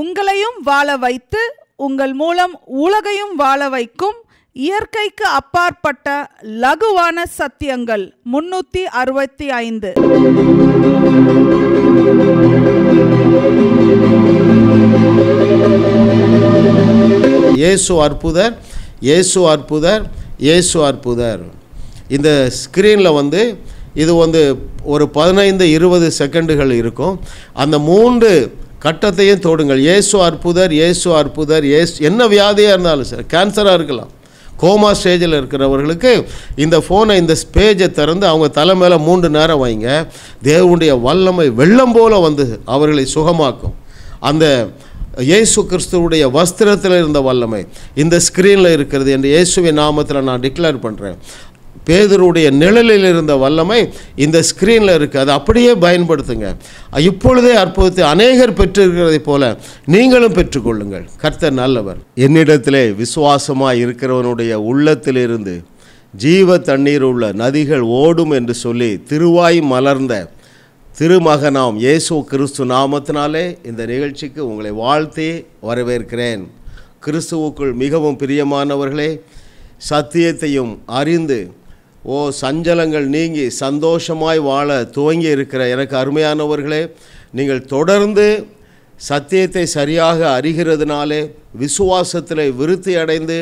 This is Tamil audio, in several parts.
உங்களையும் வாழ வைத்து உங்கள் மூலம் உலகையும் வாழ வைக்கும் இயற்கைக்கு அப்பாற்பட்ட லகுவான சத்தியங்கள் முன்னூற்றி அறுபத்தி ஐந்து இயேசு அற்புதர் இயேசு அற்புதர் இயேசு அற்புதர் இந்த ஸ்க்ரீனில் வந்து இது வந்து ஒரு பதினைந்து இருபது செகண்டுகள் இருக்கும் அந்த மூன்று கட்டத்தையும் தோடுங்கள் ஏசு அற்புதர் ஏசு அற்புதர் ஏசு என்ன வியாதியாக இருந்தாலும் சரி கேன்சராக இருக்கலாம் கோமா ஸ்டேஜில் இருக்கிறவர்களுக்கு இந்த ஃபோனை இந்த ஸ்பேஜை திறந்து அவங்க தலை மேலே மூன்று நேரம் வைங்க தேவனுடைய வல்லமை வெள்ளம் போல் வந்து அவர்களை சுகமாக்கும் அந்த இயேசு கிறிஸ்துவுடைய வஸ்திரத்தில் இருந்த வல்லமை இந்த ஸ்க்ரீனில் இருக்கிறது என்று இயேசுவின் நாமத்தில் நான் டிக்ளேர் பண்ணுறேன் பேதருடைய நிழலில் இருந்த வல்லமை இந்த ஸ்க்ரீனில் இருக்குது அதை அப்படியே பயன்படுத்துங்க இப்பொழுதே அற்புதத்தை அநேகர் பெற்றிருக்கிறதை போல நீங்களும் பெற்றுக்கொள்ளுங்கள் கர்த்தர் நல்லவர் என்னிடத்திலே விசுவாசமாக இருக்கிறவனுடைய உள்ளத்திலிருந்து ஜீவ தண்ணீர் உள்ள நதிகள் ஓடும் என்று சொல்லி திருவாய் மலர்ந்த திருமகனாம் இயேசு கிறிஸ்து நாமத்தினாலே இந்த நிகழ்ச்சிக்கு உங்களை வாழ்த்தி வரவேற்கிறேன் கிறிஸ்துவுக்குள் மிகவும் பிரியமானவர்களே சத்தியத்தையும் அறிந்து ஓ சஞ்சலங்கள் நீங்கி சந்தோஷமாய் வாழ துவங்கி இருக்கிற எனக்கு அருமையானவர்களே நீங்கள் தொடர்ந்து சத்தியத்தை சரியாக அறிகிறதுனாலே விசுவாசத்தில் விருத்தி அடைந்து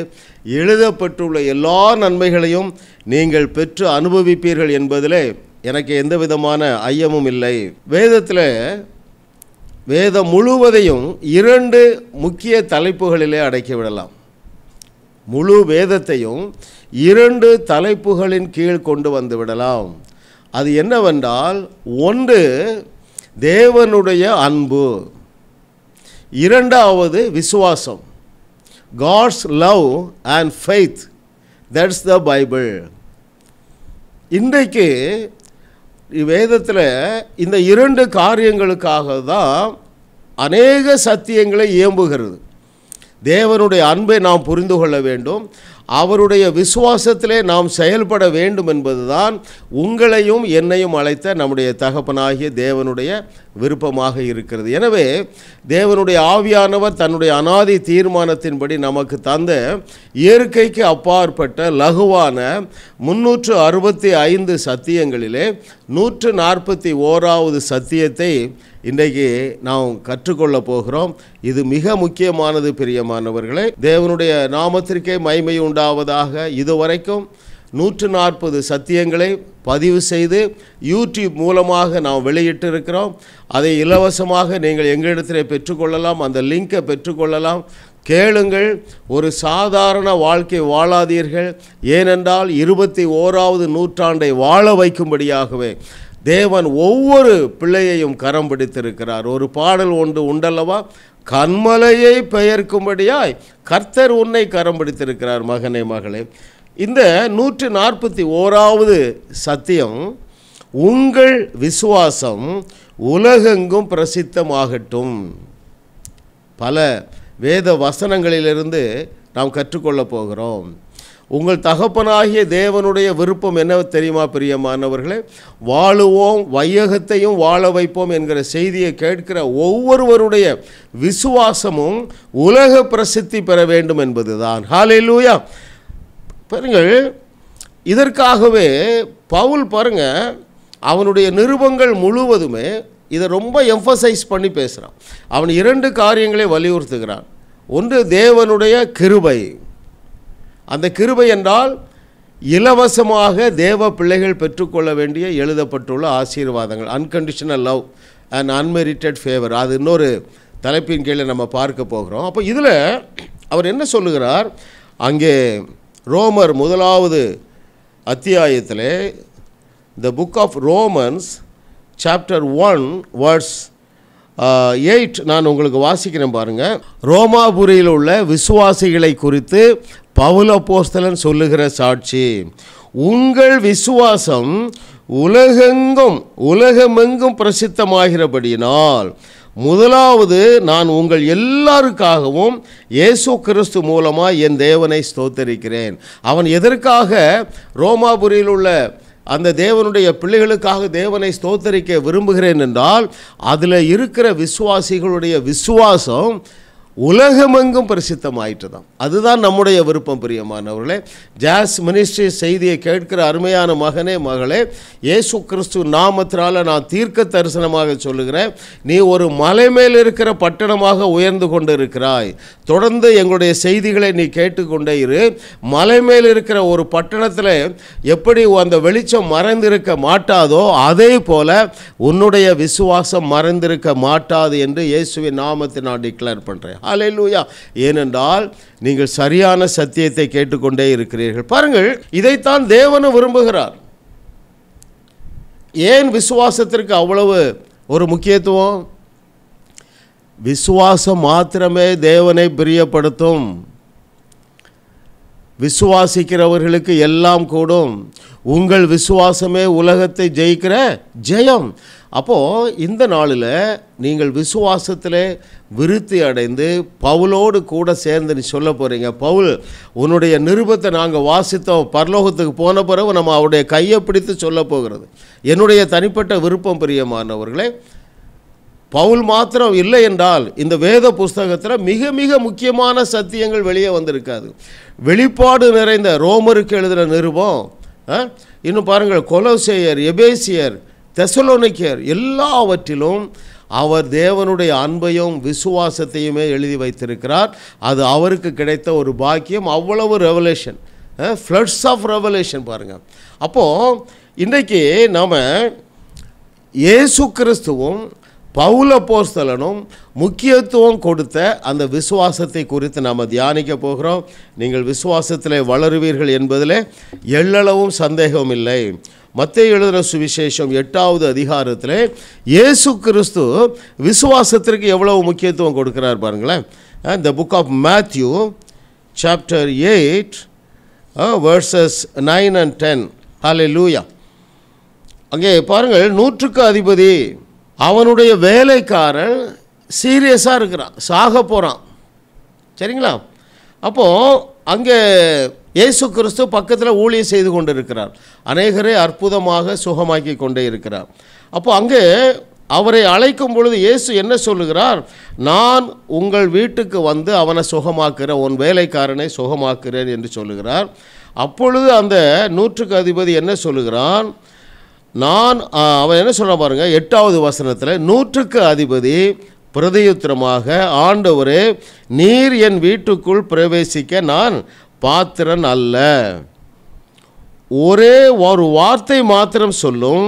எழுதப்பட்டுள்ள எல்லா நன்மைகளையும் நீங்கள் பெற்று அனுபவிப்பீர்கள் என்பதிலே எனக்கு எந்த விதமான ஐயமும் இல்லை வேதத்தில் வேதம் முழுவதையும் இரண்டு முக்கிய தலைப்புகளிலே அடக்கிவிடலாம் முழு வேதத்தையும் இரண்டு தலைப்புகளின் கீழ் கொண்டு வந்து விடலாம் அது என்னவென்றால் ஒன்று தேவனுடைய அன்பு இரண்டாவது விசுவாசம் God's love and faith that's the Bible இன்றைக்கு வேதத்தில் இந்த இரண்டு காரியங்களுக்காக தான் அநேக சத்தியங்களை இயம்புகிறது தேவனுடைய அன்பை நாம் புரிந்து கொள்ள வேண்டும் அவருடைய விசுவாசத்திலே நாம் செயல்பட வேண்டும் என்பதுதான் உங்களையும் என்னையும் அழைத்த நம்முடைய தகப்பனாகிய தேவனுடைய விருப்பமாக இருக்கிறது எனவே தேவனுடைய ஆவியானவர் தன்னுடைய அனாதி தீர்மானத்தின்படி நமக்கு தந்த இயற்கைக்கு அப்பாற்பட்ட லகுவான முன்னூற்று அறுபத்தி ஐந்து சத்தியங்களிலே நூற்று நாற்பத்தி ஓராவது சத்தியத்தை இன்றைக்கு நாம் கற்றுக்கொள்ள போகிறோம் இது மிக முக்கியமானது பிரியமானவர்களே தேவனுடைய நாமத்திற்கே மைமை உண்டாவதாக இதுவரைக்கும் நூற்று நாற்பது சத்தியங்களை பதிவு செய்து யூடியூப் மூலமாக நாம் வெளியிட்டிருக்கிறோம் அதை இலவசமாக நீங்கள் எங்களிடத்தில் பெற்றுக்கொள்ளலாம் அந்த லிங்கை பெற்றுக்கொள்ளலாம் கேளுங்கள் ஒரு சாதாரண வாழ்க்கை வாழாதீர்கள் ஏனென்றால் இருபத்தி ஓராவது நூற்றாண்டை வாழ வைக்கும்படியாகவே தேவன் ஒவ்வொரு பிள்ளையையும் கரம் பிடித்திருக்கிறார் ஒரு பாடல் ஒன்று உண்டல்லவா கண்மலையை பெயர்க்கும்படியாய் கர்த்தர் உன்னை கரம் பிடித்திருக்கிறார் மகனே மகளே இந்த நூற்றி நாற்பத்தி ஓராவது சத்தியம் உங்கள் விசுவாசம் உலகெங்கும் பிரசித்தமாகட்டும் பல வேத வசனங்களிலிருந்து நாம் கற்றுக்கொள்ளப் போகிறோம் உங்கள் தகப்பனாகிய தேவனுடைய விருப்பம் என்ன தெரியுமா பிரியமானவர்களே வாழுவோம் வையகத்தையும் வாழ வைப்போம் என்கிற செய்தியை கேட்கிற ஒவ்வொருவருடைய விசுவாசமும் உலக பிரசித்தி பெற வேண்டும் என்பதுதான் ஹாலே லூயா பாருங்கள் இதற்காகவே பவுல் பாருங்கள் அவனுடைய நிருபங்கள் முழுவதுமே இதை ரொம்ப எம்ஃபசைஸ் பண்ணி பேசுகிறான் அவன் இரண்டு காரியங்களை வலியுறுத்துகிறான் ஒன்று தேவனுடைய கிருபை அந்த கிருபை என்றால் இலவசமாக தேவ பிள்ளைகள் பெற்றுக்கொள்ள வேண்டிய எழுதப்பட்டுள்ள ஆசீர்வாதங்கள் unconditional love and unmerited favour அது இன்னொரு தலைப்பின் கீழே நம்ம பார்க்க போகிறோம் அப்போ இதில் அவர் என்ன சொல்லுகிறார் அங்கே ரோமர் முதலாவது அத்தியாயத்தில் the book of Romans chapter one words eight நான் உங்களுக்கு வாசிக்கிறேன் பாருங்கள் ரோமாபுரியில் உள்ள விசுவாசிகளை குறித்து பவுல போஸ்தலன் சொல்லுகிற சாட்சி உங்கள் விசுவாசம் உலகெங்கும் உலகமெங்கும் பிரசித்தமாகிறபடியினால் முதலாவது நான் உங்கள் எல்லாருக்காகவும் இயேசு கிறிஸ்து மூலமாக என் தேவனை ஸ்தோத்தரிக்கிறேன் அவன் எதற்காக ரோமாபுரியில் உள்ள அந்த தேவனுடைய பிள்ளைகளுக்காக தேவனை ஸ்தோத்தரிக்க விரும்புகிறேன் என்றால் அதில் இருக்கிற விசுவாசிகளுடைய விசுவாசம் உலகமெங்கும் பிரசித்தம் ஆயிட்டு தான் அதுதான் நம்முடைய விருப்பம் பிரியமானவர்களே ஜாஸ் மினிஸ்ட்ரி செய்தியை கேட்கிற அருமையான மகனே மகளே இயேசு கிறிஸ்து நாமத்தினால நான் தீர்க்க தரிசனமாக சொல்லுகிறேன் நீ ஒரு மலை மேல் இருக்கிற பட்டணமாக உயர்ந்து கொண்டு இருக்கிறாய் தொடர்ந்து எங்களுடைய செய்திகளை நீ கேட்டுக்கொண்டே இரு மலை மேல் இருக்கிற ஒரு பட்டணத்தில் எப்படி அந்த வெளிச்சம் மறைந்திருக்க மாட்டாதோ அதே போல உன்னுடைய விசுவாசம் மறைந்திருக்க மாட்டாது என்று இயேசுவின் நாமத்தை நான் டிக்ளேர் பண்ணுறேன் அலை லூயா ஏனென்றால் நீங்கள் சரியான சத்தியத்தை கேட்டுக்கொண்டே இருக்கிறீர்கள் பாருங்கள் இதைத்தான் தேவனை விரும்புகிறார் ஏன் விசுவாசத்திற்கு அவ்வளவு ஒரு முக்கியத்துவம் விசுவாசம் மாத்திரமே தேவனை பிரியப்படுத்தும் விசுவாசிக்கிறவர்களுக்கு எல்லாம் கூடும் உங்கள் விசுவாசமே உலகத்தை ஜெயிக்கிற ஜெயம் அப்போது இந்த நாளில் நீங்கள் விசுவாசத்தில் விருத்தி அடைந்து பவுலோடு கூட சேர்ந்து நீ சொல்ல போகிறீங்க பவுல் உன்னுடைய நிருபத்தை நாங்கள் வாசித்தோம் பரலோகத்துக்கு போன பிறகு நம்ம அவருடைய கையை பிடித்து சொல்ல போகிறது என்னுடைய தனிப்பட்ட விருப்பம் பிரியமானவர்களே பவுல் மாத்திரம் இல்லை என்றால் இந்த வேத புஸ்தகத்தில் மிக மிக முக்கியமான சத்தியங்கள் வெளியே வந்திருக்காது வெளிப்பாடு நிறைந்த ரோமருக்கு எழுதுகிற நிருபம் இன்னும் பாருங்கள் கொலோசேயர் எபேசியர் தெசலோனிக்கேர் எல்லாவற்றிலும் அவர் தேவனுடைய அன்பையும் விசுவாசத்தையுமே எழுதி வைத்திருக்கிறார் அது அவருக்கு கிடைத்த ஒரு பாக்கியம் அவ்வளவு ரெவலேஷன் ஃப்ளட்ஸ் ஆஃப் ரெவலேஷன் பாருங்கள் அப்போது இன்றைக்கு நாம் இயேசு கிறிஸ்துவும் பவுல போஸ்தலனும் முக்கியத்துவம் கொடுத்த அந்த விசுவாசத்தை குறித்து நாம் தியானிக்க போகிறோம் நீங்கள் விசுவாசத்தில் வளருவீர்கள் என்பதில் எள்ளளவும் சந்தேகம் இல்லை மத்திய எழுதின சுவிசேஷம் எட்டாவது அதிகாரத்தில் இயேசு கிறிஸ்து விசுவாசத்திற்கு எவ்வளவு முக்கியத்துவம் கொடுக்குறார் பாருங்களேன் இந்த book of Matthew chapter eight verses nine and ten hallelujah அங்கே பாருங்கள் நூற்றுக்கு அதிபதி அவனுடைய வேலைக்காரன் சீரியஸாக இருக்கிறான் சாக போகிறான் சரிங்களா அப்போது அங்கே இயேசு கிறிஸ்து பக்கத்தில் ஊழிய செய்து கொண்டு இருக்கிறார் அநேகரை அற்புதமாக சுகமாக்கி கொண்டே இருக்கிறார் அப்போது அங்கே அவரை அழைக்கும் பொழுது இயேசு என்ன சொல்லுகிறார் நான் உங்கள் வீட்டுக்கு வந்து அவனை சுகமாக்குற உன் வேலைக்காரனை சுகமாக்குறேன் என்று சொல்லுகிறார் அப்பொழுது அந்த நூற்றுக்கு அதிபதி என்ன சொல்லுகிறான் நான் அவன் என்ன சொல்ல பாருங்க எட்டாவது வசனத்தில் நூற்றுக்கு அதிபதி பிரதியுத்திரமாக ஆண்டவரே நீர் என் வீட்டுக்குள் பிரவேசிக்க நான் பாத்திரன் அல்ல ஒரே ஒரு வார்த்தை மாத்திரம் சொல்லும்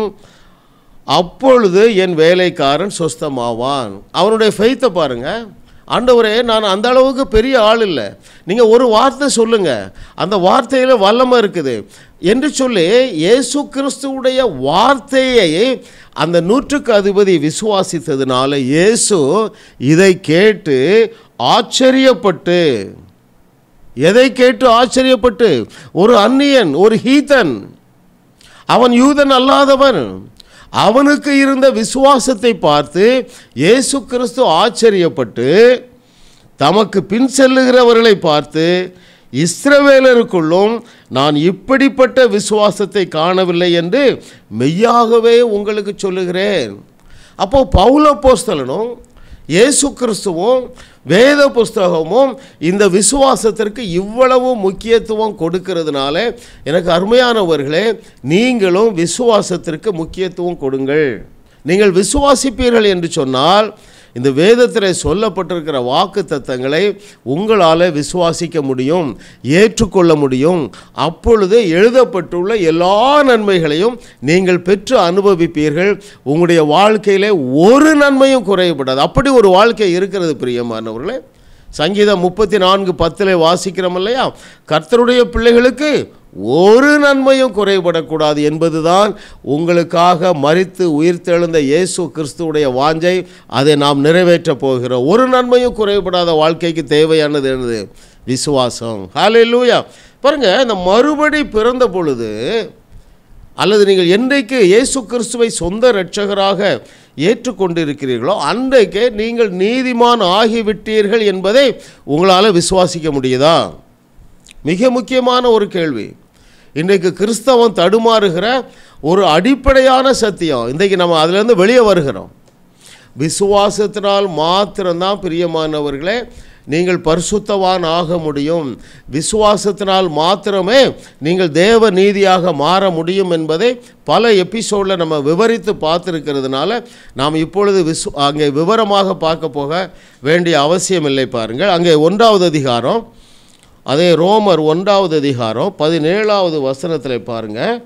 அப்பொழுது என் வேலைக்காரன் சொஸ்தமாவான் அவனுடைய ஃபெய்த்தை பாருங்கள் ஆண்டவரே நான் அந்த அளவுக்கு பெரிய ஆள் இல்லை நீங்கள் ஒரு வார்த்தை சொல்லுங்கள் அந்த வார்த்தையில் வல்லமை இருக்குது என்று சொல்லி இயேசு கிறிஸ்துவுடைய வார்த்தையை அந்த நூற்றுக்கு அதிபதி விசுவாசித்ததுனால இயேசு இதை கேட்டு ஆச்சரியப்பட்டு எதை கேட்டு ஆச்சரியப்பட்டு ஒரு அந்நியன் ஒரு ஹீதன் அவன் யூதன் அல்லாதவன் அவனுக்கு இருந்த விசுவாசத்தை பார்த்து இயேசு கிறிஸ்து ஆச்சரியப்பட்டு தமக்கு பின் செல்லுகிறவர்களை பார்த்து இஸ்ரவேலருக்குள்ளும் நான் இப்படிப்பட்ட விசுவாசத்தை காணவில்லை என்று மெய்யாகவே உங்களுக்கு சொல்லுகிறேன் அப்போது பௌல போஸ்தலனும் இயேசு கிறிஸ்துவும் வேத புஸ்தகமும் இந்த விசுவாசத்திற்கு இவ்வளவு முக்கியத்துவம் கொடுக்கிறதுனால எனக்கு அருமையானவர்களே நீங்களும் விசுவாசத்திற்கு முக்கியத்துவம் கொடுங்கள் நீங்கள் விசுவாசிப்பீர்கள் என்று சொன்னால் இந்த வேதத்தில் சொல்லப்பட்டிருக்கிற வாக்கு தத்தங்களை உங்களால் விசுவாசிக்க முடியும் ஏற்றுக்கொள்ள முடியும் அப்பொழுது எழுதப்பட்டுள்ள எல்லா நன்மைகளையும் நீங்கள் பெற்று அனுபவிப்பீர்கள் உங்களுடைய வாழ்க்கையில் ஒரு நன்மையும் குறையப்படாது அப்படி ஒரு வாழ்க்கை இருக்கிறது பிரியமானவர்களே சங்கீதம் முப்பத்தி நான்கு பத்தில் வாசிக்கிறோம் இல்லையா கர்த்தருடைய பிள்ளைகளுக்கு ஒரு நன்மையும் குறைபடக்கூடாது என்பதுதான் உங்களுக்காக மறித்து உயிர்த்தெழுந்த இயேசு கிறிஸ்துவுடைய வாஞ்சை அதை நாம் நிறைவேற்றப் போகிறோம் ஒரு நன்மையும் குறைபடாத வாழ்க்கைக்கு தேவையானது என்னது விசுவாசம் ஹாலே லூயா பாருங்கள் இந்த மறுபடி பிறந்த பொழுது அல்லது நீங்கள் என்றைக்கு இயேசு கிறிஸ்துவை சொந்த இரட்சகராக ஏற்றுக்கொண்டிருக்கிறீர்களோ அன்றைக்கே நீங்கள் நீதிமான் ஆகிவிட்டீர்கள் என்பதை உங்களால் விசுவாசிக்க முடியுதா மிக முக்கியமான ஒரு கேள்வி இன்றைக்கு கிறிஸ்தவம் தடுமாறுகிற ஒரு அடிப்படையான சத்தியம் இன்றைக்கு நம்ம அதிலேருந்து வெளியே வருகிறோம் விசுவாசத்தினால் மாத்திரம்தான் பிரியமானவர்களே நீங்கள் பரிசுத்தவான் ஆக முடியும் விசுவாசத்தினால் மாத்திரமே நீங்கள் தேவ நீதியாக மாற முடியும் என்பதை பல எபிசோடில் நம்ம விவரித்து பார்த்துருக்கிறதுனால நாம் இப்பொழுது விசு அங்கே விவரமாக பார்க்க போக வேண்டிய அவசியம் இல்லை பாருங்கள் அங்கே ஒன்றாவது அதிகாரம் அதே ரோமர் ஒன்றாவது அதிகாரம் பதினேழாவது வசனத்தில் பாருங்கள்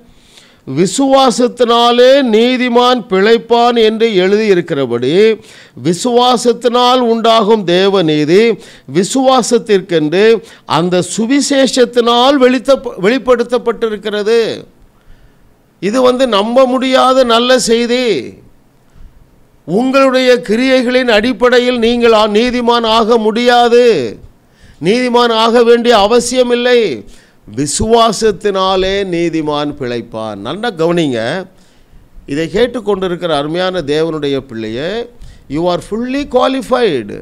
விசுவாசத்தினாலே நீதிமான் பிழைப்பான் என்று எழுதியிருக்கிறபடி விசுவாசத்தினால் உண்டாகும் தேவ நீதி விசுவாசத்திற்கென்று அந்த சுவிசேஷத்தினால் வெளித்த வெளிப்படுத்தப்பட்டிருக்கிறது இது வந்து நம்ப முடியாத நல்ல செய்தி உங்களுடைய கிரியைகளின் அடிப்படையில் நீங்கள் நீதிமான் ஆக முடியாது நீதிமான் ஆக வேண்டிய அவசியம் இல்லை விசுவாசத்தினாலே நீதிமான் பிழைப்பான் நல்லா கவனிங்க இதை கேட்டுக்கொண்டிருக்கிற அருமையான தேவனுடைய பிள்ளையே யூ ஆர் ஃபுல்லி குவாலிஃபைடு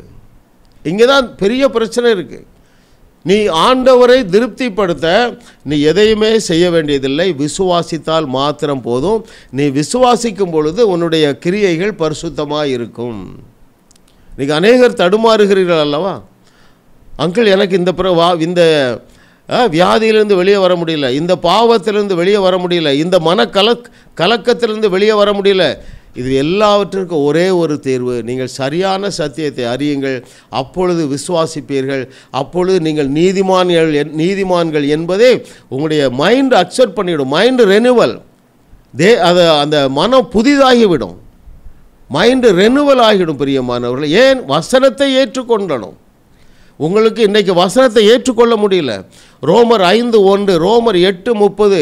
இங்கே தான் பெரிய பிரச்சனை இருக்குது நீ ஆண்டவரை திருப்திப்படுத்த நீ எதையுமே செய்ய வேண்டியதில்லை விசுவாசித்தால் மாத்திரம் போதும் நீ விசுவாசிக்கும் பொழுது உன்னுடைய கிரியைகள் பரிசுத்தமாக இருக்கும் நீங்கள் அநேகர் தடுமாறுகிறீர்கள் அல்லவா அங்கிள் எனக்கு இந்த பிற வா இந்த வியாதியிலேருந்து வெளியே வர முடியல இந்த பாவத்திலேருந்து வெளியே வர முடியல இந்த மன கலக் கலக்கத்திலிருந்து வெளியே வர முடியல இது எல்லாவற்றிற்கும் ஒரே ஒரு தேர்வு நீங்கள் சரியான சத்தியத்தை அறியுங்கள் அப்பொழுது விசுவாசிப்பீர்கள் அப்பொழுது நீங்கள் நீதிமான்கள் நீதிமான்கள் என்பதே உங்களுடைய மைண்டு அக்செப்ட் பண்ணிவிடும் மைண்டு ரெனுவல் தே அதை அந்த மனம் புதிதாகிவிடும் மைண்டு ரெனுவல் ஆகிவிடும் பிரியமானவர்கள் ஏன் வசனத்தை ஏற்றுக்கொண்டனும் உங்களுக்கு இன்றைக்கு வசனத்தை ஏற்றுக்கொள்ள முடியல ரோமர் ஐந்து ஒன்று ரோமர் எட்டு முப்பது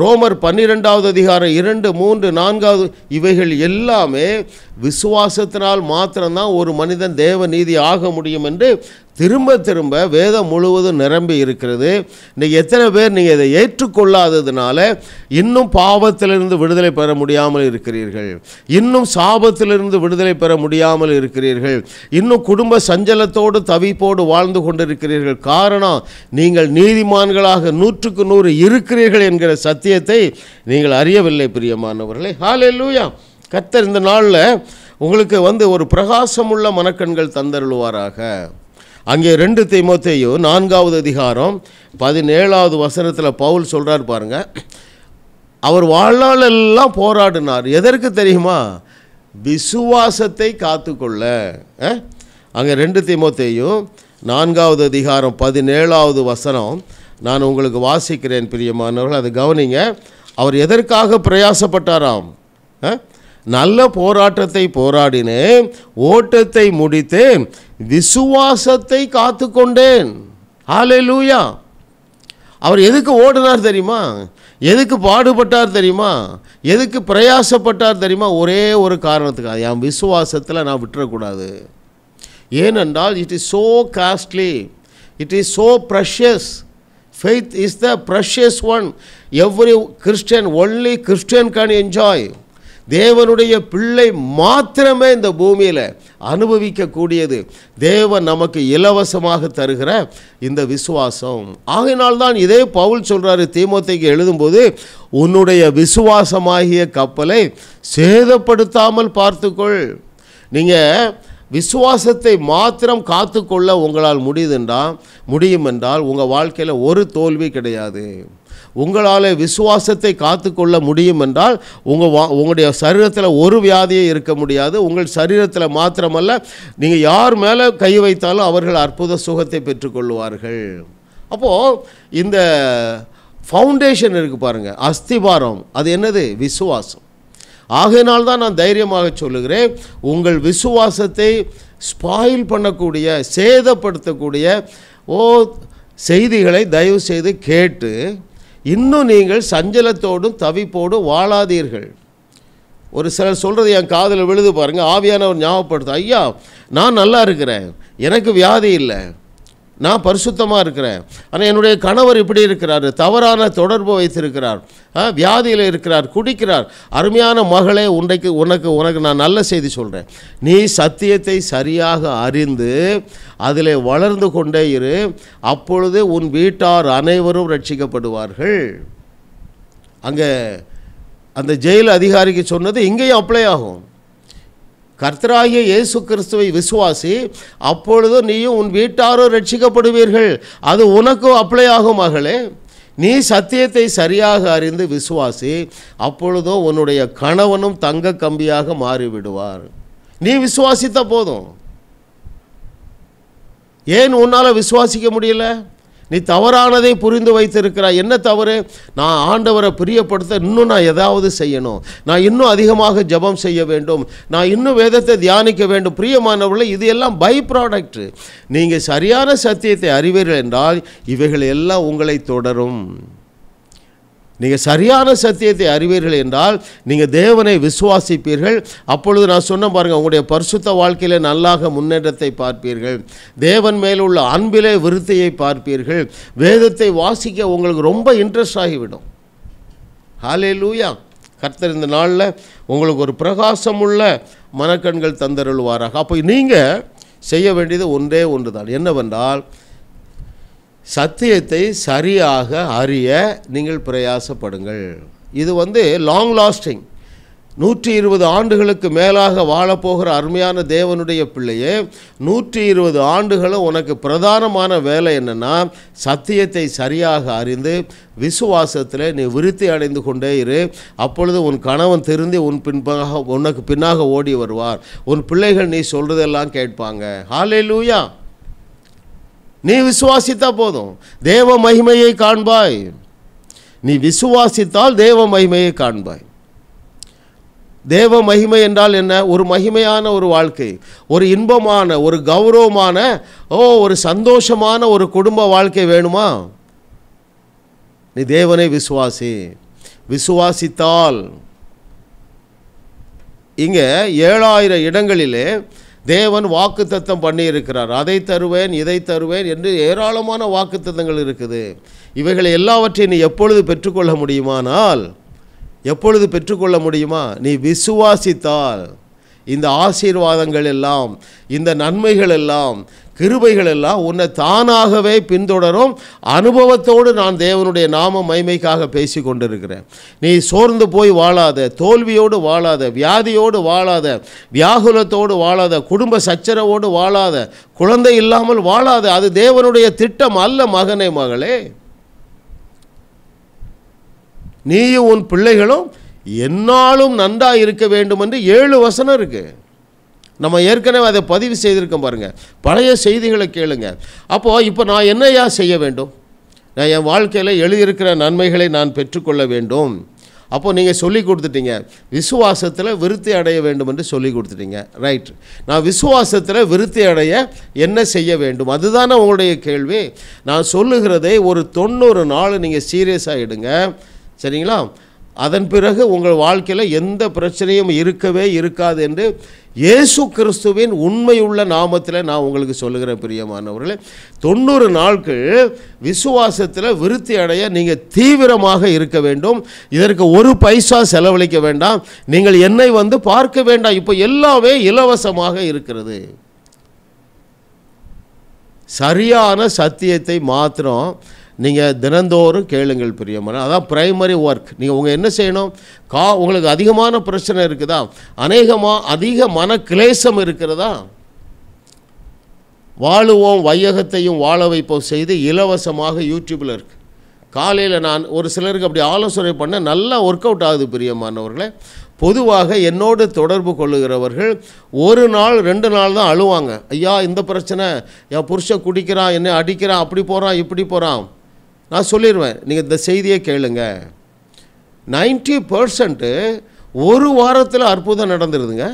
ரோமர் பன்னிரெண்டாவது அதிகாரம் இரண்டு மூன்று நான்காவது இவைகள் எல்லாமே விசுவாசத்தினால் மாத்திரம்தான் ஒரு மனிதன் தேவ நீதி ஆக முடியும் என்று திரும்ப திரும்ப வேதம் முழுவதும் நிரம்பி இருக்கிறது இன்றைக்கி எத்தனை பேர் நீங்கள் இதை ஏற்றுக்கொள்ளாததுனால இன்னும் பாவத்திலிருந்து விடுதலை பெற முடியாமல் இருக்கிறீர்கள் இன்னும் சாபத்திலிருந்து விடுதலை பெற முடியாமல் இருக்கிறீர்கள் இன்னும் குடும்ப சஞ்சலத்தோடு தவிப்போடு வாழ்ந்து கொண்டிருக்கிறீர்கள் காரணம் நீங்கள் நீதிமான்களாக நூற்றுக்கு நூறு இருக்கிறீர்கள் என்கிற சத்தியத்தை நீங்கள் அறியவில்லை பிரியமானவர்களே ஹாலே லூயா கத்தர் இந்த நாளில் உங்களுக்கு வந்து ஒரு பிரகாசமுள்ள மனக்கண்கள் தந்தருள்வாராக அங்கே ரெண்டு தீமோத்தையும் நான்காவது அதிகாரம் பதினேழாவது வசனத்தில் பவுல் சொல்கிறார் பாருங்கள் அவர் வாழ்நாளெல்லாம் போராடினார் எதற்கு தெரியுமா விசுவாசத்தை காத்துக்கொள்ள அங்கே ரெண்டு தீமோத்தையும் நான்காவது அதிகாரம் பதினேழாவது வசனம் நான் உங்களுக்கு வாசிக்கிறேன் பிரியமானவர்கள் அது கவனிங்க அவர் எதற்காக பிரயாசப்பட்டாராம் நல்ல போராட்டத்தை போராடினேன் ஓட்டத்தை முடித்து விசுவாசத்தை காத்து கொண்டேன் ஆலே லூயா அவர் எதுக்கு ஓடினார் தெரியுமா எதுக்கு பாடுபட்டார் தெரியுமா எதுக்கு பிரயாசப்பட்டார் தெரியுமா ஒரே ஒரு காரணத்துக்காக என் விசுவாசத்தில் நான் விட்டுறக்கூடாது ஏனென்றால் it is so costly it is so precious faith is the precious one every Christian only Christian can enjoy தேவனுடைய பிள்ளை மாத்திரமே இந்த பூமியில் அனுபவிக்கக்கூடியது தேவன் நமக்கு இலவசமாக தருகிற இந்த விசுவாசம் ஆகினால்தான் இதே பவுல் சொல்கிறாரு தீமோத்தைக்கு எழுதும்போது உன்னுடைய விசுவாசமாகிய கப்பலை சேதப்படுத்தாமல் பார்த்துக்கொள் நீங்கள் விசுவாசத்தை மாத்திரம் காத்துக்கொள்ள உங்களால் முடியுதுன்றா முடியும் என்றால் உங்கள் வாழ்க்கையில் ஒரு தோல்வி கிடையாது உங்களால் விசுவாசத்தை காத்து கொள்ள முடியும் என்றால் உங்கள் வா உங்களுடைய சரீரத்தில் ஒரு வியாதியே இருக்க முடியாது உங்கள் சரீரத்தில் மாத்திரமல்ல நீங்கள் யார் மேலே கை வைத்தாலும் அவர்கள் அற்புத சுகத்தை பெற்றுக்கொள்வார்கள் அப்போது இந்த ஃபவுண்டேஷன் இருக்குது பாருங்கள் அஸ்திபாரம் அது என்னது விசுவாசம் ஆகையினால் தான் நான் தைரியமாக சொல்லுகிறேன் உங்கள் விசுவாசத்தை ஸ்பாயில் பண்ணக்கூடிய சேதப்படுத்தக்கூடிய ஓ செய்திகளை தயவு செய்து கேட்டு இன்னும் நீங்கள் சஞ்சலத்தோடும் தவிப்போடும் வாழாதீர்கள் ஒரு சிலர் சொல்கிறது என் காதில் விழுது பாருங்கள் ஆவியானவர் ஞாபகப்படுத்து ஐயா நான் நல்லா இருக்கிறேன் எனக்கு வியாதி இல்லை நான் பரிசுத்தமாக இருக்கிறேன் ஆனால் என்னுடைய கணவர் இப்படி இருக்கிறார் தவறான தொடர்பு வைத்திருக்கிறார் வியாதியில் இருக்கிறார் குடிக்கிறார் அருமையான மகளே உண்டைக்கு உனக்கு உனக்கு நான் நல்ல செய்தி சொல்கிறேன் நீ சத்தியத்தை சரியாக அறிந்து அதில் வளர்ந்து கொண்டே இரு அப்பொழுது உன் வீட்டார் அனைவரும் ரட்சிக்கப்படுவார்கள் அங்கே அந்த ஜெயில் அதிகாரிக்கு சொன்னது இங்கேயும் அப்ளை ஆகும் கர்த்தராகிய இயேசு கிறிஸ்துவை விசுவாசி அப்பொழுது நீயும் உன் வீட்டாரும் ரட்சிக்கப்படுவீர்கள் அது உனக்கும் அப்ளை ஆகும் மகளே நீ சத்தியத்தை சரியாக அறிந்து விசுவாசி அப்பொழுதும் உன்னுடைய கணவனும் தங்க கம்பியாக மாறிவிடுவார் நீ விசுவாசித்த போதும் ஏன் உன்னால் விசுவாசிக்க முடியல நீ தவறானதை புரிந்து வைத்திருக்கிறாய் என்ன தவறு நான் ஆண்டவரை பிரியப்படுத்த இன்னும் நான் ஏதாவது செய்யணும் நான் இன்னும் அதிகமாக ஜபம் செய்ய வேண்டும் நான் இன்னும் வேதத்தை தியானிக்க வேண்டும் பிரியமானவர்கள் இது எல்லாம் பை ப்ராடக்ட் நீங்கள் சரியான சத்தியத்தை அறிவீர்கள் என்றால் இவைகள் எல்லாம் உங்களை தொடரும் நீங்கள் சரியான சத்தியத்தை அறிவீர்கள் என்றால் நீங்கள் தேவனை விசுவாசிப்பீர்கள் அப்பொழுது நான் சொன்ன பாருங்கள் உங்களுடைய பரிசுத்த வாழ்க்கையில் நல்லாக முன்னேற்றத்தை பார்ப்பீர்கள் தேவன் மேல் உள்ள அன்பிலே விருத்தியை பார்ப்பீர்கள் வேதத்தை வாசிக்க உங்களுக்கு ரொம்ப இன்ட்ரெஸ்ட் ஆகிவிடும் ஹாலே லூயா கர்த்தர் இந்த நாளில் உங்களுக்கு ஒரு பிரகாசம் உள்ள மனக்கண்கள் தந்தருள்வாராக அப்போ நீங்கள் செய்ய வேண்டியது ஒன்றே ஒன்று தான் என்னவென்றால் சத்தியத்தை சரியாக அறிய நீங்கள் பிரயாசப்படுங்கள் இது வந்து லாங் லாஸ்டிங் நூற்றி இருபது ஆண்டுகளுக்கு மேலாக வாழப்போகிற அருமையான தேவனுடைய பிள்ளையே நூற்றி இருபது ஆண்டுகளும் உனக்கு பிரதானமான வேலை என்னென்னா சத்தியத்தை சரியாக அறிந்து விசுவாசத்தில் நீ விருத்தி அடைந்து கொண்டே இரு அப்பொழுது உன் கணவன் திருந்தி உன் பின்பாக உனக்கு பின்னாக ஓடி வருவார் உன் பிள்ளைகள் நீ சொல்கிறதெல்லாம் கேட்பாங்க ஹாலே லூயா நீ விசுவாசித்தா போதும் தேவ மகிமையை காண்பாய் நீ விசுவாசித்தால் தேவ மகிமையை காண்பாய் தேவ மகிமை என்றால் என்ன ஒரு மகிமையான ஒரு வாழ்க்கை ஒரு இன்பமான ஒரு கௌரவமான ஓ ஒரு சந்தோஷமான ஒரு குடும்ப வாழ்க்கை வேணுமா நீ தேவனை விசுவாசி விசுவாசித்தால் இங்கே ஏழாயிரம் இடங்களிலே தேவன் வாக்குத்தத்தம் பண்ணியிருக்கிறார் அதை தருவேன் இதை தருவேன் என்று ஏராளமான வாக்குத்தத்தங்கள் இருக்குது இவைகளை எல்லாவற்றையும் நீ எப்பொழுது பெற்றுக்கொள்ள முடியுமானால் எப்பொழுது பெற்றுக்கொள்ள முடியுமா நீ விசுவாசித்தால் இந்த ஆசீர்வாதங்கள் எல்லாம் இந்த நன்மைகள் எல்லாம் கிருபைகள் எல்லாம் உன்னை தானாகவே பின்தொடரும் அனுபவத்தோடு நான் தேவனுடைய நாம மைமைக்காக பேசி கொண்டிருக்கிறேன் நீ சோர்ந்து போய் வாழாத தோல்வியோடு வாழாத வியாதியோடு வாழாத வியாகுலத்தோடு வாழாத குடும்ப சச்சரவோடு வாழாத குழந்தை இல்லாமல் வாழாத அது தேவனுடைய திட்டம் அல்ல மகனே மகளே நீயும் உன் பிள்ளைகளும் என்னாலும் நன்றாக இருக்க வேண்டும் என்று ஏழு வசனம் இருக்குது நம்ம ஏற்கனவே அதை பதிவு செய்திருக்கோம் பாருங்கள் பழைய செய்திகளை கேளுங்க அப்போது இப்போ நான் என்னையா செய்ய வேண்டும் நான் என் வாழ்க்கையில் எழுதியிருக்கிற நன்மைகளை நான் பெற்றுக்கொள்ள வேண்டும் அப்போது நீங்கள் சொல்லி கொடுத்துட்டீங்க விசுவாசத்தில் விருத்தி அடைய வேண்டும் என்று சொல்லி கொடுத்துட்டீங்க ரைட் நான் விசுவாசத்தில் விருத்தி அடைய என்ன செய்ய வேண்டும் அதுதானே உங்களுடைய கேள்வி நான் சொல்லுகிறதை ஒரு தொண்ணூறு நாள் நீங்கள் சீரியஸாக எடுங்க சரிங்களா அதன் பிறகு உங்கள் வாழ்க்கையில் எந்த பிரச்சனையும் இருக்கவே இருக்காது என்று இயேசு கிறிஸ்துவின் உண்மையுள்ள நாமத்தில் நான் உங்களுக்கு சொல்லுகிறேன் பிரியமானவர்களே தொண்ணூறு நாட்கள் விசுவாசத்தில் விருத்தி அடைய நீங்கள் தீவிரமாக இருக்க வேண்டும் இதற்கு ஒரு பைசா செலவழிக்க வேண்டாம் நீங்கள் என்னை வந்து பார்க்க வேண்டாம் இப்போ எல்லாமே இலவசமாக இருக்கிறது சரியான சத்தியத்தை மாத்திரம் நீங்கள் தினந்தோறும் கேளுங்கள் பிரியமான அதான் ப்ரைமரி ஒர்க் நீங்கள் உங்கள் என்ன செய்யணும் கா உங்களுக்கு அதிகமான பிரச்சனை இருக்குதா அநேகமாக அதிக மன கிளேசம் இருக்கிறதா வாழுவோம் வையகத்தையும் வாழ வைப்போம் செய்து இலவசமாக யூடியூப்பில் இருக்குது காலையில் நான் ஒரு சிலருக்கு அப்படி ஆலோசனை பண்ண நல்லா ஒர்க் அவுட் ஆகுது பிரியமானவர்களே பொதுவாக என்னோடு தொடர்பு கொள்ளுகிறவர்கள் ஒரு நாள் ரெண்டு நாள் தான் அழுவாங்க ஐயா இந்த பிரச்சனை என் புருஷன் குடிக்கிறான் என்னை அடிக்கிறான் அப்படி போகிறான் இப்படி போகிறான் நான் சொல்லிடுவேன் நீங்கள் இந்த செய்தியை கேளுங்க நைன்டி பர்சன்ட்டு ஒரு வாரத்தில் அற்புதம் நடந்துடுதுங்க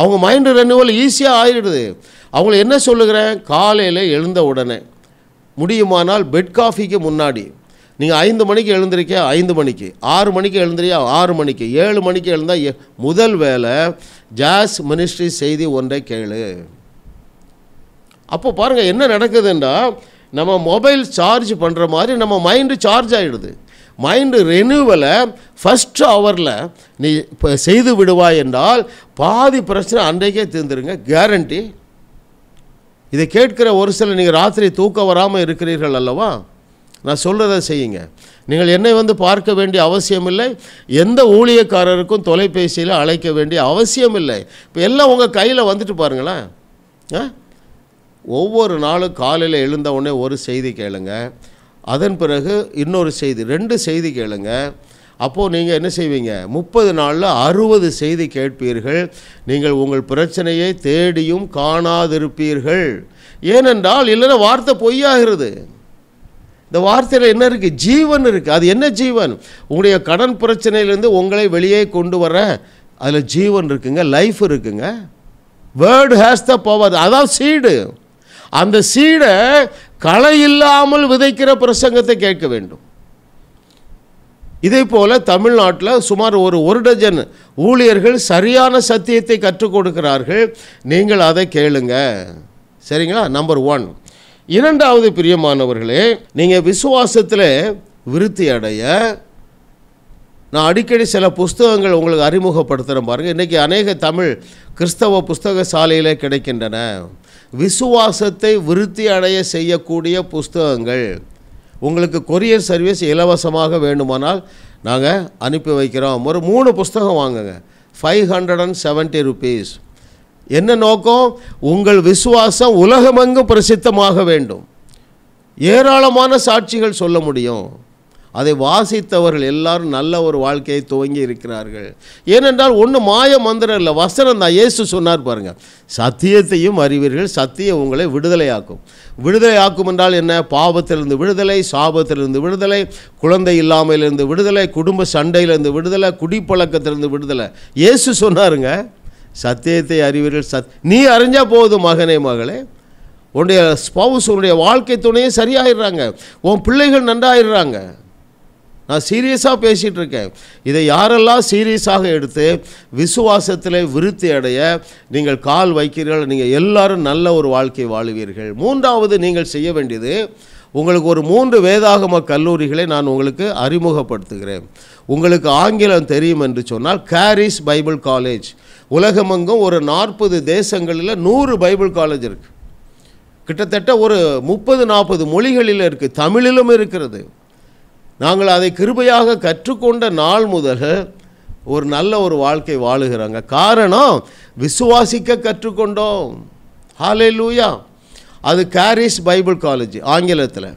அவங்க மைண்டு ரெனுவல் ஈஸியாக ஆகிடுது அவங்கள என்ன சொல்லுகிறேன் காலையில் எழுந்த உடனே முடியுமானால் பெட் காஃபிக்கு முன்னாடி நீங்கள் ஐந்து மணிக்கு எழுந்திருக்கே ஐந்து மணிக்கு ஆறு மணிக்கு எழுந்திரியா ஆறு மணிக்கு ஏழு மணிக்கு எழுந்தால் முதல் வேலை ஜாஸ் மினிஸ்ட்ரி செய்தி ஒன்றை கேளு அப்போ பாருங்கள் என்ன நடக்குதுன்னா நம்ம மொபைல் சார்ஜ் பண்ணுற மாதிரி நம்ம மைண்டு சார்ஜ் ஆகிடுது மைண்டு ரெனியூவலை ஃபஸ்ட் ஹவரில் நீ இப்போ செய்து விடுவாய் என்றால் பாதி பிரச்சனை அன்றைக்கே தீர்ந்துருங்க கேரண்டி இதை கேட்குற ஒரு சில நீங்கள் ராத்திரி தூக்கம் வராமல் இருக்கிறீர்கள் அல்லவா நான் சொல்கிறத செய்யுங்க நீங்கள் என்னை வந்து பார்க்க வேண்டிய அவசியமில்லை எந்த ஊழியக்காரருக்கும் தொலைபேசியில் அழைக்க வேண்டிய அவசியமில்லை இப்போ எல்லாம் உங்கள் கையில் வந்துட்டு பாருங்களேன் ஆ ஒவ்வொரு நாளும் காலையில் எழுந்த உடனே ஒரு செய்தி கேளுங்க அதன் பிறகு இன்னொரு செய்தி ரெண்டு செய்தி கேளுங்க அப்போது நீங்கள் என்ன செய்வீங்க முப்பது நாளில் அறுபது செய்தி கேட்பீர்கள் நீங்கள் உங்கள் பிரச்சனையை தேடியும் காணாதிருப்பீர்கள் ஏனென்றால் இல்லைன்னா வார்த்தை பொய்யாகிறது இந்த வார்த்தையில் என்ன இருக்குது ஜீவன் இருக்குது அது என்ன ஜீவன் உங்களுடைய கடன் பிரச்சனையிலேருந்து உங்களை வெளியே கொண்டு வர அதில் ஜீவன் இருக்குங்க லைஃப் இருக்குங்க வேர்டு ஹேஸ் த பவர் அதான் சீடு அந்த சீடை களை இல்லாமல் விதைக்கிற பிரசங்கத்தை கேட்க வேண்டும் இதே போல் தமிழ்நாட்டில் சுமார் ஒரு ஒரு டஜன் ஊழியர்கள் சரியான சத்தியத்தை கற்றுக் கொடுக்கிறார்கள் நீங்கள் அதை கேளுங்க சரிங்களா நம்பர் ஒன் இரண்டாவது பிரியமானவர்களே நீங்கள் விசுவாசத்தில் விருத்தி அடைய நான் அடிக்கடி சில புஸ்தகங்கள் உங்களுக்கு அறிமுகப்படுத்துகிறேன் பாருங்கள் இன்றைக்கி அநேக தமிழ் கிறிஸ்தவ புஸ்தக சாலையில் கிடைக்கின்றன விசுவாசத்தை விருத்தி அடைய செய்யக்கூடிய புஸ்தகங்கள் உங்களுக்கு கொரியர் சர்வீஸ் இலவசமாக வேண்டுமானால் நாங்கள் அனுப்பி வைக்கிறோம் ஒரு மூணு புஸ்தகம் வாங்குங்க five hundred and seventy rupees என்ன நோக்கம் உங்கள் விசுவாசம் உலகமெங்கும் பிரசித்தமாக வேண்டும் ஏராளமான சாட்சிகள் சொல்ல முடியும் அதை வாசித்தவர்கள் எல்லாரும் நல்ல ஒரு வாழ்க்கையை துவங்கி இருக்கிறார்கள் ஏனென்றால் ஒன்று மாய மந்திரம் இல்லை வசனம் தான் இயேசு சொன்னார் பாருங்கள் சத்தியத்தையும் அறிவீர்கள் சத்தியம் உங்களை விடுதலையாக்கும் ஆக்கும் என்றால் என்ன பாவத்திலிருந்து விடுதலை சாபத்திலிருந்து விடுதலை குழந்தை இல்லாமையிலிருந்து விடுதலை குடும்ப சண்டையிலிருந்து விடுதலை குடிப்பழக்கத்திலிருந்து விடுதலை இயேசு சொன்னாருங்க சத்தியத்தை அறிவீர்கள் சத் நீ அறிஞ்சால் போதும் மகனே மகளே உன்னுடைய ஸ்பவுஸ் உன்னுடைய வாழ்க்கை துணையே சரியாயிடுறாங்க உன் பிள்ளைகள் நன்றாயிடுறாங்க நான் சீரியஸாக பேசிகிட்டு இருக்கேன் இதை யாரெல்லாம் சீரியஸாக எடுத்து விசுவாசத்தில் விருத்தி அடைய நீங்கள் கால் வைக்கிறீர்கள் நீங்கள் எல்லாரும் நல்ல ஒரு வாழ்க்கை வாழுவீர்கள் மூன்றாவது நீங்கள் செய்ய வேண்டியது உங்களுக்கு ஒரு மூன்று வேதாகம கல்லூரிகளை நான் உங்களுக்கு அறிமுகப்படுத்துகிறேன் உங்களுக்கு ஆங்கிலம் தெரியும் என்று சொன்னால் கேரிஸ் பைபிள் காலேஜ் உலகமெங்கும் ஒரு நாற்பது தேசங்களில் நூறு பைபிள் காலேஜ் இருக்குது கிட்டத்தட்ட ஒரு முப்பது நாற்பது மொழிகளில் இருக்குது தமிழிலும் இருக்கிறது நாங்கள் அதை கிருபையாக கற்றுக்கொண்ட நாள் முதல் ஒரு நல்ல ஒரு வாழ்க்கை வாழுகிறாங்க காரணம் விசுவாசிக்க கற்றுக்கொண்டோம் ஹாலே லூயா அது கேரிஸ் பைபிள் காலேஜ் ஆங்கிலத்தில்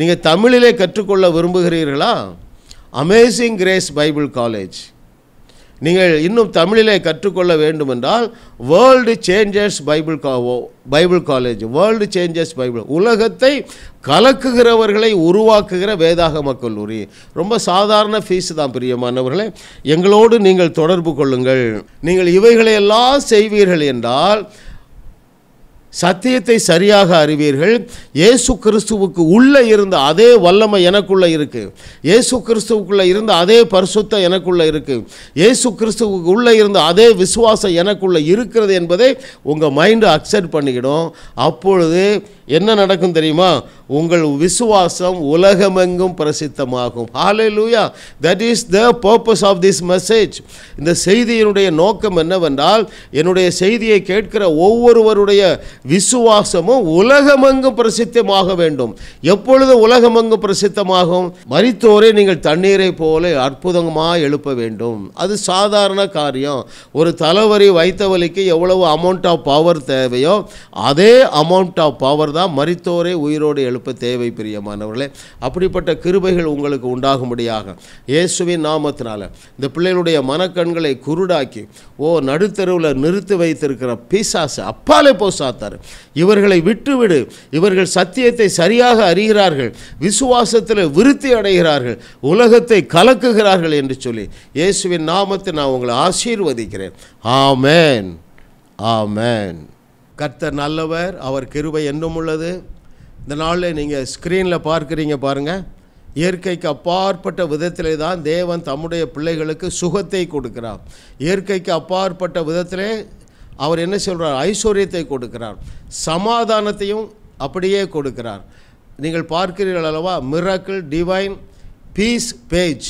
நீங்கள் தமிழிலே கற்றுக்கொள்ள விரும்புகிறீர்களா அமேசிங் கிரேஸ் பைபிள் காலேஜ் நீங்கள் இன்னும் தமிழிலே கற்றுக்கொள்ள வேண்டுமென்றால் வேர்ல்டு சேஞ்சஸ் பைபிள் காவோ Bible college world changes Bible உலகத்தை கலக்குகிறவர்களை உருவாக்குகிற வேதாகம கல்லூரி ரொம்ப சாதாரண ஃபீஸ் தான் பிரியமானவர்களே எங்களோடு நீங்கள் தொடர்பு கொள்ளுங்கள் நீங்கள் இவைகளையெல்லாம் செய்வீர்கள் என்றால் சத்தியத்தை சரியாக அறிவீர்கள் இயேசு கிறிஸ்துவுக்கு உள்ளே இருந்த அதே வல்லமை எனக்குள்ளே இருக்குது இயேசு கிறிஸ்துவுக்குள்ளே இருந்த அதே பரிசுத்தம் எனக்குள்ளே இருக்குது ஏசு கிறிஸ்துவுக்கு உள்ளே இருந்த அதே விசுவாசம் எனக்குள்ளே இருக்கிறது என்பதை உங்கள் மைண்டு அக்செப்ட் பண்ணிக்கிடும் அப்பொழுது என்ன நடக்கும் தெரியுமா உங்கள் விசுவாசம் உலகமெங்கும் பிரசித்தமாகும் hallelujah that is the purpose of this message இந்த செய்தியினுடைய நோக்கம் என்னவென்றால் என்னுடைய செய்தியை கேட்கிற ஒவ்வொருவருடைய விசுவாசமும் உலகமெங்கும் பிரசித்தமாக வேண்டும் எப்பொழுது உலகமெங்கும் பிரசித்தமாகும் மறித்தோரை நீங்கள் தண்ணீரை போல அற்புதமாக எழுப்ப வேண்டும் அது சாதாரண காரியம் ஒரு தலைவரி வைத்தவலிக்கு எவ்வளவு அமௌண்ட் ஆஃப் பவர் தேவையோ அதே அமௌண்ட் ஆஃப் பவர் தான் மறித்தோரை உயிரோடு எழு எழுப்ப தேவை பிரியமானவர்களே அப்படிப்பட்ட கிருபைகள் உங்களுக்கு உண்டாகும்படியாக இயேசுவின் நாமத்தினால இந்த பிள்ளைகளுடைய மனக்கண்களை குருடாக்கி ஓ நடுத்தருவில் நிறுத்தி வைத்திருக்கிற பீசாசு அப்பாலே போ சாத்தார் இவர்களை விட்டுவிடு இவர்கள் சத்தியத்தை சரியாக அறிகிறார்கள் விசுவாசத்தில் விருத்தி அடைகிறார்கள் உலகத்தை கலக்குகிறார்கள் என்று சொல்லி இயேசுவின் நாமத்தை நான் உங்களை ஆசீர்வதிக்கிறேன் ஆமேன் ஆமேன் கர்த்தர் நல்லவர் அவர் கிருபை என்னும் உள்ளது இந்த நாளில் நீங்கள் ஸ்க்ரீனில் பார்க்குறீங்க பாருங்கள் இயற்கைக்கு அப்பாற்பட்ட விதத்திலே தான் தேவன் தம்முடைய பிள்ளைகளுக்கு சுகத்தை கொடுக்கிறார் இயற்கைக்கு அப்பாற்பட்ட விதத்திலே அவர் என்ன சொல்கிறார் ஐஸ்வர்யத்தை கொடுக்கிறார் சமாதானத்தையும் அப்படியே கொடுக்கிறார் நீங்கள் பார்க்கிறீர்கள் அல்லவா மிராக்கிள் டிவைன் பீஸ் பேஜ்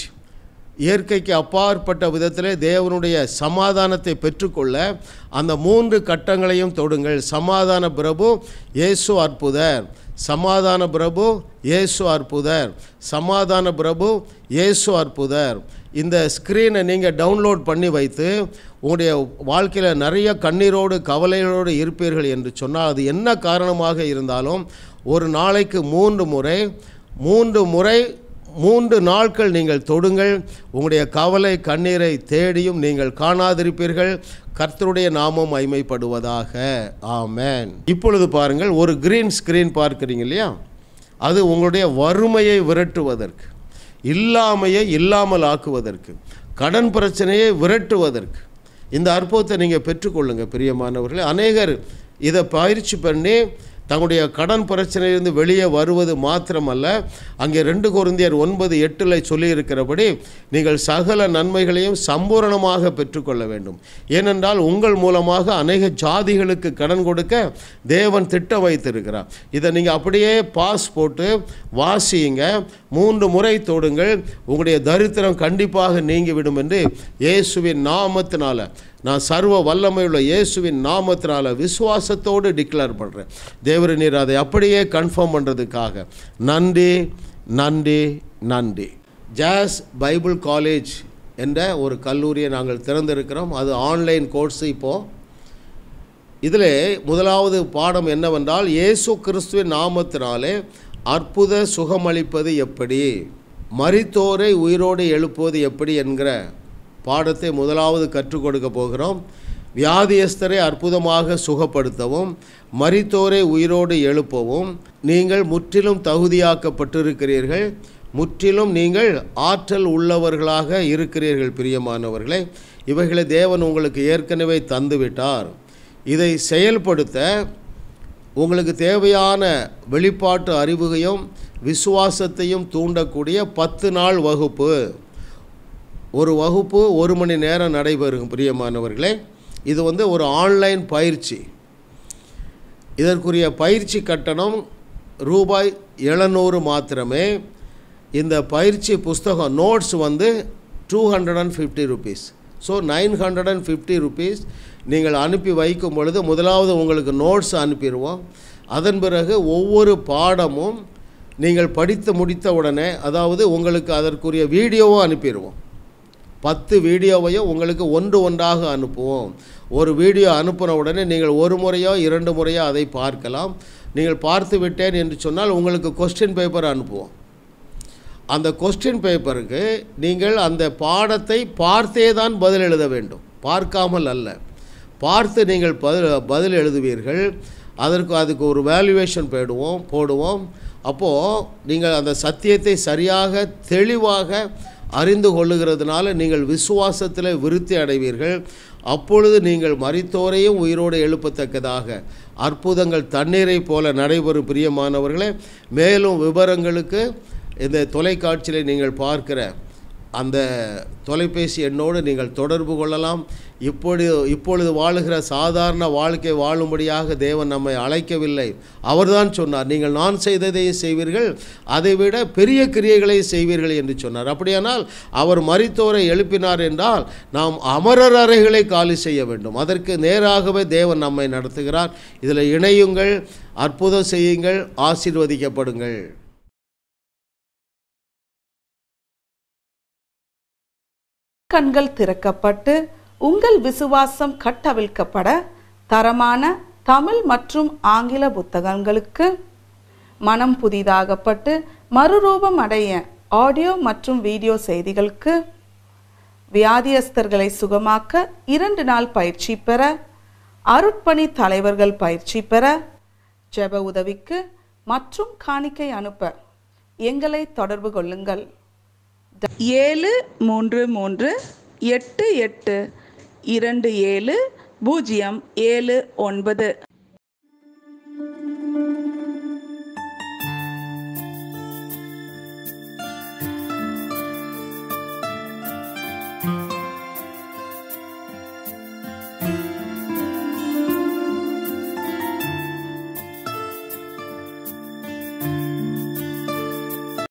இயற்கைக்கு அப்பாற்பட்ட விதத்தில் தேவனுடைய சமாதானத்தை பெற்றுக்கொள்ள அந்த மூன்று கட்டங்களையும் தொடுங்கள் சமாதான பிரபு இயேசு அற்புதர் சமாதான பிரபு இயேசு அற்புதர் சமாதான பிரபு இயேசு அற்புதர் இந்த ஸ்க்ரீனை நீங்கள் டவுன்லோட் பண்ணி வைத்து உங்களுடைய வாழ்க்கையில் நிறைய கண்ணீரோடு கவலைகளோடு இருப்பீர்கள் என்று சொன்னால் அது என்ன காரணமாக இருந்தாலும் ஒரு நாளைக்கு மூன்று முறை மூன்று முறை மூன்று நாட்கள் நீங்கள் தொடுங்கள் உங்களுடைய கவலை கண்ணீரை தேடியும் நீங்கள் காணாதிருப்பீர்கள் கர்த்தருடைய நாமம் அய்மைப்படுவதாக ஆமேன் இப்பொழுது பாருங்கள் ஒரு கிரீன் ஸ்க்ரீன் பார்க்குறீங்க இல்லையா அது உங்களுடைய வறுமையை விரட்டுவதற்கு இல்லாமையை இல்லாமல் ஆக்குவதற்கு கடன் பிரச்சனையை விரட்டுவதற்கு இந்த அற்புதத்தை நீங்கள் பெற்றுக்கொள்ளுங்கள் பிரியமானவர்களே அநேகர் இதை பயிற்சி பண்ணி தங்களுடைய கடன் பிரச்சனையிலிருந்து வெளியே வருவது மாத்திரமல்ல அங்கே ரெண்டு குருந்தியர் ஒன்பது எட்டில் சொல்லியிருக்கிறபடி நீங்கள் சகல நன்மைகளையும் சம்பூரணமாக பெற்றுக்கொள்ள வேண்டும் ஏனென்றால் உங்கள் மூலமாக அநேக ஜாதிகளுக்கு கடன் கொடுக்க தேவன் திட்டம் வைத்திருக்கிறார் இதை நீங்கள் அப்படியே பாஸ் போட்டு வாசியுங்க மூன்று முறை தொடுங்கள் உங்களுடைய தரித்திரம் கண்டிப்பாக நீங்கிவிடும் என்று இயேசுவின் நாமத்தினால் நான் சர்வ வல்லமையுள்ள இயேசுவின் நாமத்தினால் விசுவாசத்தோடு டிக்ளேர் பண்ணுறேன் தேவர நீர் அதை அப்படியே கன்ஃபார்ம் பண்ணுறதுக்காக நன்றி நன்றி நன்றி ஜாஸ் பைபிள் காலேஜ் என்ற ஒரு கல்லூரியை நாங்கள் திறந்திருக்கிறோம் அது ஆன்லைன் கோர்ஸ் இப்போது இதில் முதலாவது பாடம் என்னவென்றால் இயேசு கிறிஸ்துவின் நாமத்தினாலே அற்புத சுகமளிப்பது எப்படி மரித்தோரை உயிரோடு எழுப்புவது எப்படி என்கிற பாடத்தை முதலாவது கற்றுக் கொடுக்க போகிறோம் வியாதியஸ்தரை அற்புதமாக சுகப்படுத்தவும் மரித்தோரை உயிரோடு எழுப்பவும் நீங்கள் முற்றிலும் தகுதியாக்கப்பட்டிருக்கிறீர்கள் முற்றிலும் நீங்கள் ஆற்றல் உள்ளவர்களாக இருக்கிறீர்கள் பிரியமானவர்களை இவைகளை தேவன் உங்களுக்கு ஏற்கனவே தந்துவிட்டார் இதை செயல்படுத்த உங்களுக்கு தேவையான வெளிப்பாட்டு அறிவுகையும் விசுவாசத்தையும் தூண்டக்கூடிய பத்து நாள் வகுப்பு ஒரு வகுப்பு ஒரு மணி நேரம் நடைபெறும் பிரியமானவர்களே இது வந்து ஒரு ஆன்லைன் பயிற்சி இதற்குரிய பயிற்சி கட்டணம் ரூபாய் எழுநூறு மாத்திரமே இந்த பயிற்சி புஸ்தகம் நோட்ஸ் வந்து two hundred and fifty rupees so nine hundred and fifty rupees நீங்கள் அனுப்பி வைக்கும் பொழுது முதலாவது உங்களுக்கு நோட்ஸ் அனுப்பிடுவோம் அதன் பிறகு ஒவ்வொரு பாடமும் நீங்கள் படித்து முடித்த உடனே அதாவது உங்களுக்கு அதற்குரிய வீடியோவும் அனுப்பிடுவோம் பத்து வீடியோவையும் உங்களுக்கு ஒன்று ஒன்றாக அனுப்புவோம் ஒரு வீடியோ அனுப்பின உடனே நீங்கள் ஒரு முறையோ இரண்டு முறையோ அதை பார்க்கலாம் நீங்கள் பார்த்து விட்டேன் என்று சொன்னால் உங்களுக்கு கொஸ்டின் பேப்பர் அனுப்புவோம் அந்த கொஸ்டின் பேப்பருக்கு நீங்கள் அந்த பாடத்தை பார்த்தே தான் பதில் எழுத வேண்டும் பார்க்காமல் அல்ல பார்த்து நீங்கள் பதில் பதில் எழுதுவீர்கள் அதற்கு அதுக்கு ஒரு வேல்யூவேஷன் போயிடுவோம் போடுவோம் அப்போது நீங்கள் அந்த சத்தியத்தை சரியாக தெளிவாக அறிந்து கொள்ளுகிறதுனால நீங்கள் விசுவாசத்தில் விருத்தி அடைவீர்கள் அப்பொழுது நீங்கள் மறித்தோரையும் உயிரோடு எழுப்பத்தக்கதாக அற்புதங்கள் தண்ணீரை போல நடைபெறும் பிரியமானவர்களே மேலும் விவரங்களுக்கு இந்த தொலைக்காட்சியில் நீங்கள் பார்க்கிற அந்த தொலைபேசி எண்ணோடு நீங்கள் தொடர்பு கொள்ளலாம் இப்பொழுது இப்பொழுது வாழுகிற சாதாரண வாழ்க்கை வாழும்படியாக தேவன் நம்மை அழைக்கவில்லை அவர்தான் சொன்னார் நீங்கள் நான் செய்ததை செய்வீர்கள் அதைவிட பெரிய கிரியைகளை செய்வீர்கள் என்று சொன்னார் அப்படியானால் அவர் மறித்தோரை எழுப்பினார் என்றால் நாம் அமரர் அறைகளை காலி செய்ய வேண்டும் அதற்கு நேராகவே தேவன் நம்மை நடத்துகிறார் இதில் இணையுங்கள் அற்புதம் செய்யுங்கள் ஆசீர்வதிக்கப்படுங்கள் கண்கள் திறக்கப்பட்டு உங்கள் விசுவாசம் கட்டவிழ்க்கப்பட தரமான தமிழ் மற்றும் ஆங்கில புத்தகங்களுக்கு மனம் புதிதாகப்பட்டு மறுரூபம் அடைய ஆடியோ மற்றும் வீடியோ செய்திகளுக்கு வியாதியஸ்தர்களை சுகமாக்க இரண்டு நாள் பயிற்சி பெற அருட்பணி தலைவர்கள் பயிற்சி பெற ஜெப உதவிக்கு மற்றும் காணிக்கை அனுப்ப எங்களை தொடர்பு கொள்ளுங்கள் ஏழு மூன்று மூன்று எட்டு எட்டு இரண்டு ஏழு பூஜ்ஜியம் ஏழு ஒன்பது